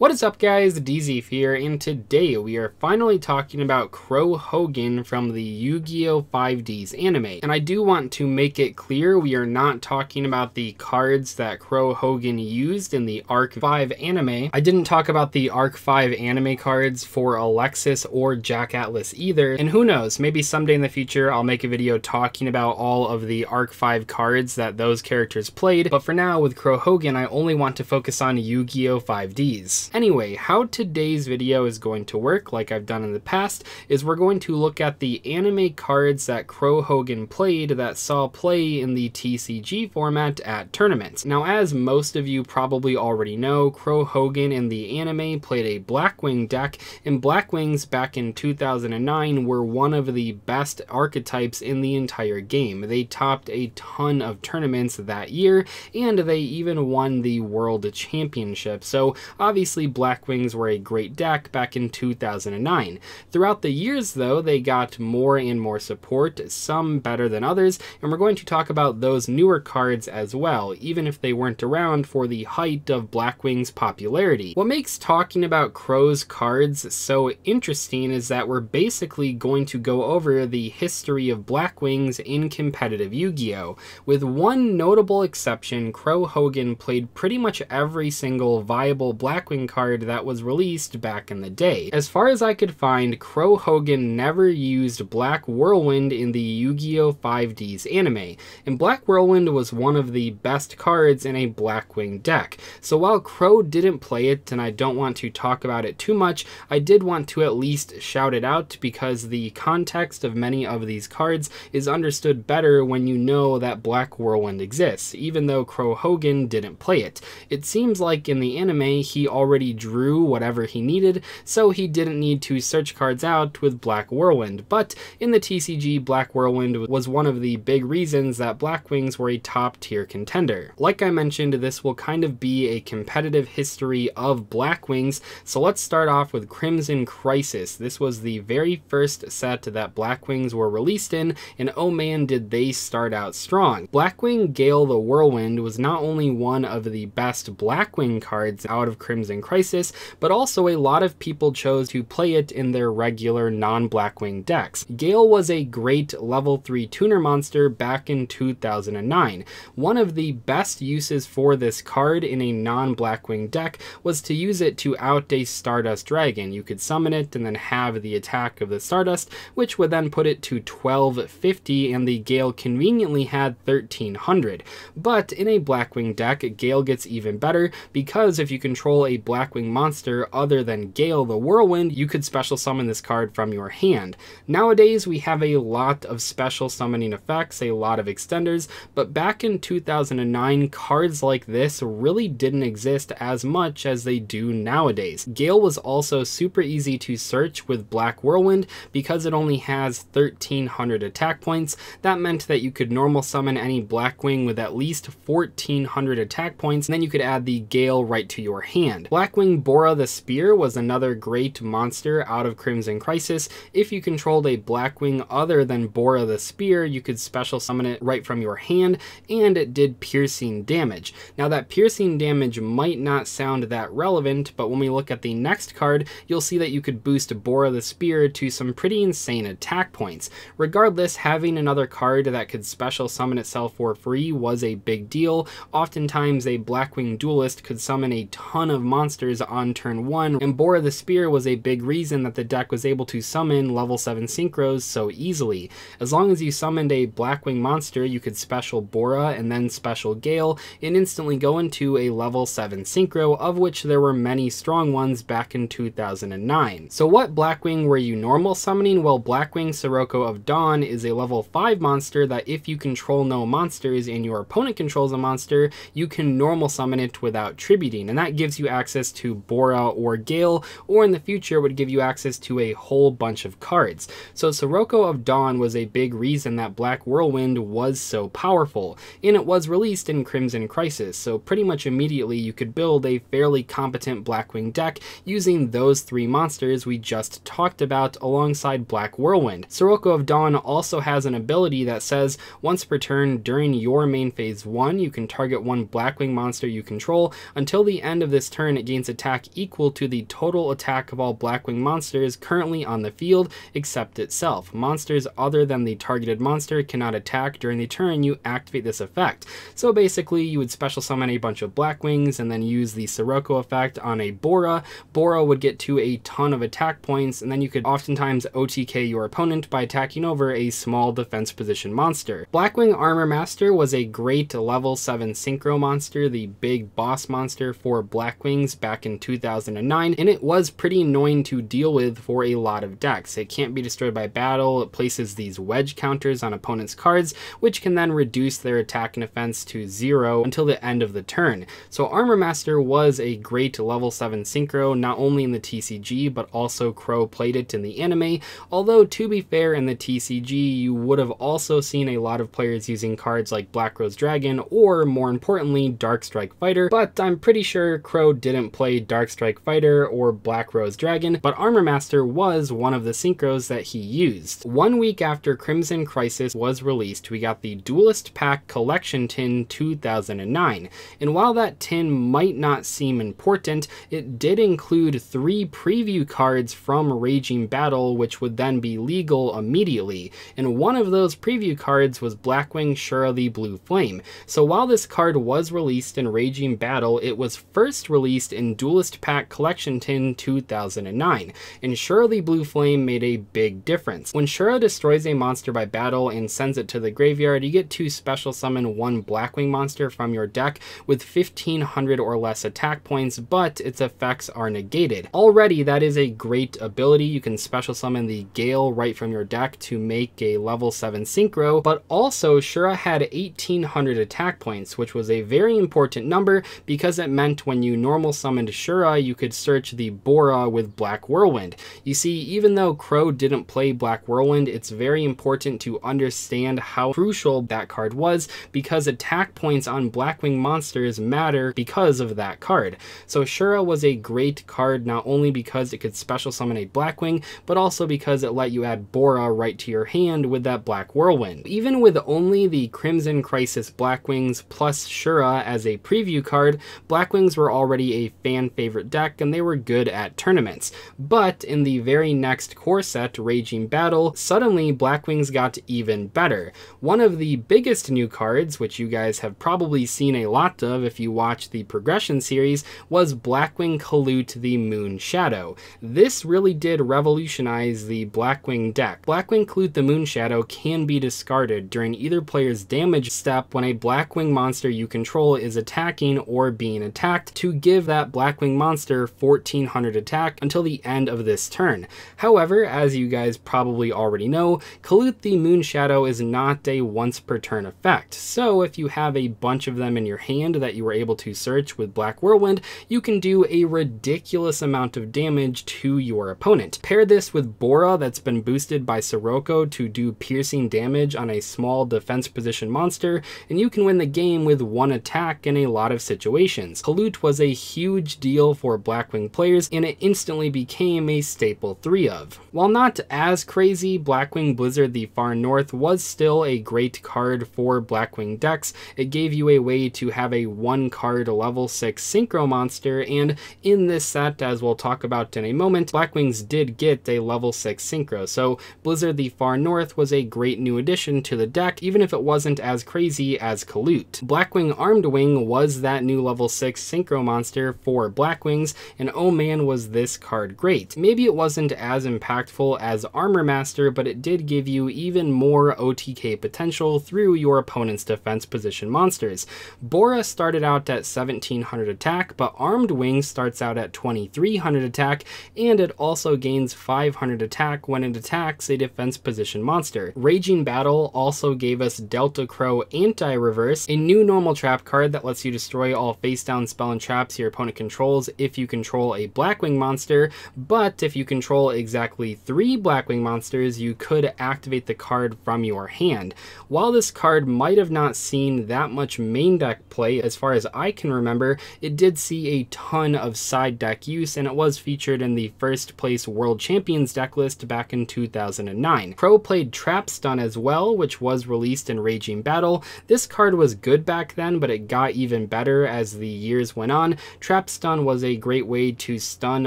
What is up guys, DZ here, and today we are finally talking about Crow Hogan from the Yu-Gi-Oh! 5Ds anime. And I do want to make it clear we are not talking about the cards that Crow Hogan used in the Arc 5 anime. I didn't talk about the Arc 5 anime cards for Alexis or Jack Atlas either, and who knows, maybe someday in the future I'll make a video talking about all of the Arc 5 cards that those characters played, but for now with Crow Hogan I only want to focus on Yu-Gi-Oh! 5Ds. Anyway, how today's video is going to work, like I've done in the past, is we're going to look at the anime cards that Crow Hogan played that saw play in the TCG format at tournaments. Now, as most of you probably already know, Crow Hogan in the anime played a Blackwing deck, and Blackwings back in 2009 were one of the best archetypes in the entire game. They topped a ton of tournaments that year, and they even won the World Championship, so obviously Black Wings were a great deck back in 2009. Throughout the years, though, they got more and more support, some better than others, and we're going to talk about those newer cards as well, even if they weren't around for the height of Black Wings popularity. What makes talking about Crow's cards so interesting is that we're basically going to go over the history of Black Wings in competitive Yu-Gi-Oh! With one notable exception, Crow Hogan played pretty much every single viable Black Wings card that was released back in the day. As far as I could find, Crow Hogan never used Black Whirlwind in the Yu-Gi-Oh! 5Ds anime, and Black Whirlwind was one of the best cards in a Blackwing deck. So while Crow didn't play it, and I don't want to talk about it too much, I did want to at least shout it out because the context of many of these cards is understood better when you know that Black Whirlwind exists, even though Crow Hogan didn't play it. It seems like in the anime he already already drew whatever he needed, so he didn't need to search cards out with Black Whirlwind. But in the TCG, Black Whirlwind was one of the big reasons that Black Wings were a top tier contender. Like I mentioned, this will kind of be a competitive history of Black Wings, so let's start off with Crimson Crisis. This was the very first set that Black Wings were released in, and oh man did they start out strong. Blackwing Gale the Whirlwind was not only one of the best Blackwing cards out of Crimson Crisis, but also a lot of people chose to play it in their regular non-Blackwing decks. Gale was a great level 3 tuner monster back in 2009. One of the best uses for this card in a non-Blackwing deck was to use it to out a Stardust Dragon. You could summon it and then have the attack of the Stardust, which would then put it to 1250 and the Gale conveniently had 1300. But in a Blackwing deck, Gale gets even better because if you control a Blackwing monster other than Gale the Whirlwind, you could special summon this card from your hand. Nowadays, we have a lot of special summoning effects, a lot of extenders, but back in 2009, cards like this really didn't exist as much as they do nowadays. Gale was also super easy to search with Black Whirlwind because it only has 1300 attack points. That meant that you could normal summon any Blackwing with at least 1400 attack points, and then you could add the Gale right to your hand. Black Blackwing Bora the Spear was another great monster out of Crimson Crisis. If you controlled a Blackwing other than Bora the Spear, you could special summon it right from your hand, and it did piercing damage. Now that piercing damage might not sound that relevant, but when we look at the next card, you'll see that you could boost Bora the Spear to some pretty insane attack points. Regardless, having another card that could special summon itself for free was a big deal. Oftentimes, a Blackwing Duelist could summon a ton of monsters monsters on turn 1, and Bora the Spear was a big reason that the deck was able to summon level 7 synchros so easily. As long as you summoned a Blackwing monster, you could special Bora and then special Gale, and instantly go into a level 7 synchro, of which there were many strong ones back in 2009. So what Blackwing were you normal summoning? Well, Blackwing Sirocco of Dawn is a level 5 monster that if you control no monsters and your opponent controls a monster, you can normal summon it without tributing, and that gives you access access to Bora or Gale, or in the future would give you access to a whole bunch of cards. So Sirocco of Dawn was a big reason that Black Whirlwind was so powerful, and it was released in Crimson Crisis, so pretty much immediately you could build a fairly competent Blackwing deck using those three monsters we just talked about alongside Black Whirlwind. Sirocco of Dawn also has an ability that says once per turn during your main phase 1, you can target one Blackwing monster you control. Until the end of this turn, it gains attack equal to the total attack of all Blackwing monsters currently on the field, except itself. Monsters other than the targeted monster cannot attack during the turn you activate this effect. So basically, you would special summon a bunch of Blackwings and then use the Sirocco effect on a Bora. Bora would get to a ton of attack points, and then you could oftentimes OTK your opponent by attacking over a small defense position monster. Blackwing Armor Master was a great level 7 synchro monster, the big boss monster for Blackwings back in 2009, and it was pretty annoying to deal with for a lot of decks. It can't be destroyed by battle, it places these wedge counters on opponent's cards, which can then reduce their attack and offense to zero until the end of the turn. So Armor Master was a great level 7 synchro, not only in the TCG, but also Crow played it in the anime, although to be fair, in the TCG, you would have also seen a lot of players using cards like Black Rose Dragon, or more importantly, Dark Strike Fighter, but I'm pretty sure Crow didn't didn't play Darkstrike Fighter or Black Rose Dragon, but Armor Master was one of the synchros that he used. One week after Crimson Crisis was released, we got the Duelist Pack Collection Tin 2009, and while that tin might not seem important, it did include three preview cards from Raging Battle, which would then be legal immediately, and one of those preview cards was Blackwing Shura the Blue Flame. So while this card was released in Raging Battle, it was first released in Duelist Pack Collection Tin 2009, and Surely Blue Flame made a big difference. When Shura destroys a monster by battle and sends it to the graveyard, you get to special summon one Blackwing monster from your deck with 1500 or less attack points, but its effects are negated. Already, that is a great ability. You can special summon the Gale right from your deck to make a level 7 synchro, but also Shura had 1800 attack points, which was a very important number because it meant when you normal summoned Shura, you could search the Bora with Black Whirlwind. You see, even though Crow didn't play Black Whirlwind, it's very important to understand how crucial that card was because attack points on Blackwing monsters matter because of that card. So Shura was a great card not only because it could special summon a Blackwing, but also because it let you add Bora right to your hand with that Black Whirlwind. Even with only the Crimson Crisis Blackwings plus Shura as a preview card, Blackwings were already a fan favorite deck and they were good at tournaments. But in the very next core set, Raging Battle, suddenly Blackwings got even better. One of the biggest new cards, which you guys have probably seen a lot of if you watch the progression series, was Blackwing Kalute the Moon Shadow. This really did revolutionize the Blackwing deck. Blackwing Kalute the Moon Shadow can be discarded during either player's damage step when a Blackwing monster you control is attacking or being attacked to give that that Blackwing monster 1400 attack until the end of this turn. However, as you guys probably already know, Kalut the Moon Shadow is not a once per turn effect, so if you have a bunch of them in your hand that you were able to search with Black Whirlwind, you can do a ridiculous amount of damage to your opponent. Pair this with Bora that's been boosted by Sirocco to do piercing damage on a small defense position monster, and you can win the game with one attack in a lot of situations. Kalut was a huge huge deal for Blackwing players, and it instantly became a staple 3 of. While not as crazy, Blackwing Blizzard the Far North was still a great card for Blackwing decks. It gave you a way to have a one card level 6 synchro monster, and in this set, as we'll talk about in a moment, Blackwings did get a level 6 synchro, so Blizzard the Far North was a great new addition to the deck, even if it wasn't as crazy as Kalut. Blackwing Armed Wing was that new level 6 synchro monster for Wings, and oh man was this card great. Maybe it wasn't as impactful as Armor Master, but it did give you even more OTK potential through your opponent's defense position monsters. Bora started out at 1700 attack, but Armed Wing starts out at 2300 attack, and it also gains 500 attack when it attacks a defense position monster. Raging Battle also gave us Delta Crow Anti-Reverse, a new normal trap card that lets you destroy all face-down spell and traps your opponent amount of controls if you control a Blackwing monster, but if you control exactly three Blackwing monsters, you could activate the card from your hand. While this card might have not seen that much main deck play, as far as I can remember, it did see a ton of side deck use, and it was featured in the first place World Champions deck list back in 2009. Pro played Trap Stun as well, which was released in Raging Battle. This card was good back then, but it got even better as the years went on. Trap Stun was a great way to stun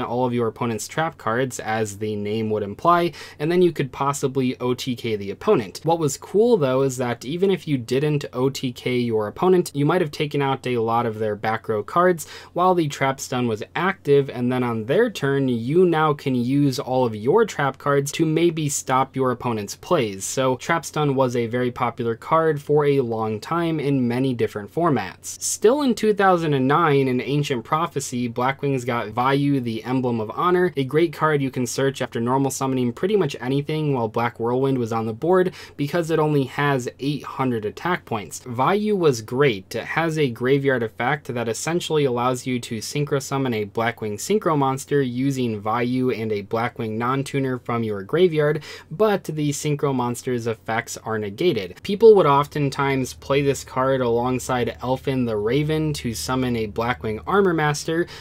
all of your opponent's trap cards, as the name would imply, and then you could possibly OTK the opponent. What was cool though is that even if you didn't OTK your opponent, you might have taken out a lot of their back row cards while the Trap Stun was active, and then on their turn, you now can use all of your trap cards to maybe stop your opponent's plays. So Trap Stun was a very popular card for a long time in many different formats. Still in 2009, an ancient Prophecy, Blackwing's got Vayu, the Emblem of Honor, a great card you can search after normal summoning pretty much anything while Black Whirlwind was on the board because it only has 800 attack points. Vayu was great. It has a graveyard effect that essentially allows you to synchro summon a Blackwing synchro monster using Vayu and a Blackwing non-tuner from your graveyard, but the synchro monster's effects are negated. People would oftentimes play this card alongside Elfin the Raven to summon a Blackwing armor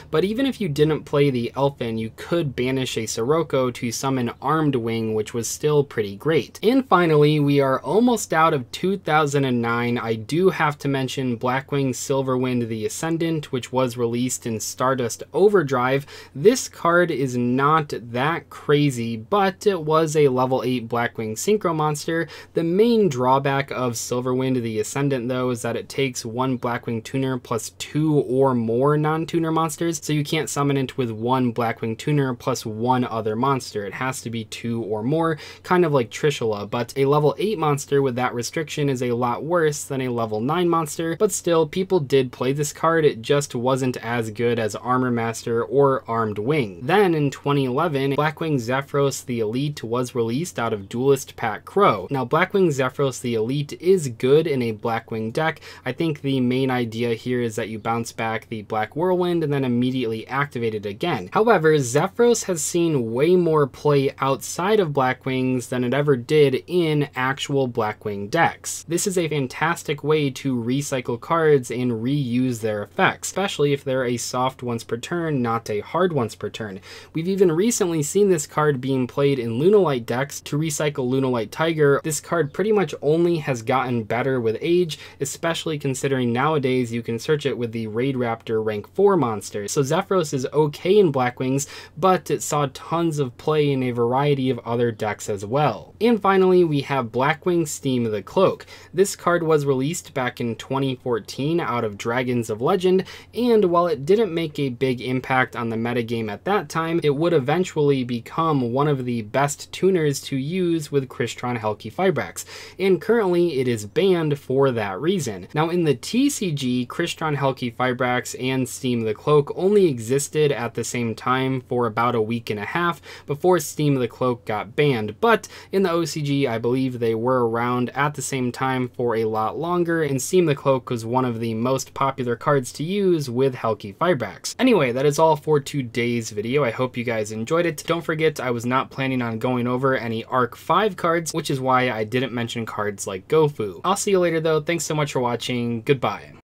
but even if you didn't play the Elfin, you could banish a Sirocco to summon Armed Wing, which was still pretty great. And finally, we are almost out of 2009. I do have to mention Blackwing Silverwind the Ascendant, which was released in Stardust Overdrive. This card is not that crazy, but it was a level 8 Blackwing Synchro monster. The main drawback of Silverwind the Ascendant, though, is that it takes one Blackwing tuner plus two or more non Tuner monsters, so you can't summon it with one Blackwing Tuner plus one other monster. It has to be two or more, kind of like Trishula, but a level 8 monster with that restriction is a lot worse than a level 9 monster, but still, people did play this card, it just wasn't as good as Armor Master or Armed Wing. Then, in 2011, Blackwing Zephyros the Elite was released out of Duelist Pat Crow. Now, Blackwing Zephyros the Elite is good in a Blackwing deck. I think the main idea here is that you bounce back the Black Whirlwind whirlwind and then immediately activated again. However, Zephyros has seen way more play outside of Black Wings than it ever did in actual Blackwing decks. This is a fantastic way to recycle cards and reuse their effects, especially if they're a soft once per turn, not a hard once per turn. We've even recently seen this card being played in Lunalite decks to recycle Lunalite Tiger. This card pretty much only has gotten better with age, especially considering nowadays you can search it with the Raid Raptor rank 4 Monsters. monster, so Zephyros is okay in Black Wings, but it saw tons of play in a variety of other decks as well. And finally, we have Blackwing Steam of the Cloak. This card was released back in 2014 out of Dragons of Legend, and while it didn't make a big impact on the metagame at that time, it would eventually become one of the best tuners to use with Crystron Helki Fibrax, and currently it is banned for that reason. Now in the TCG, Crystron Helki Fibrax and Steam the Cloak only existed at the same time for about a week and a half before Steam of the Cloak got banned, but in the OCG, I believe they were around at the same time for a lot longer, and Steam the Cloak was one of the most popular cards to use with Helki Firebacks. Anyway, that is all for today's video. I hope you guys enjoyed it. Don't forget, I was not planning on going over any ARC 5 cards, which is why I didn't mention cards like Gofu. I'll see you later though. Thanks so much for watching. Goodbye.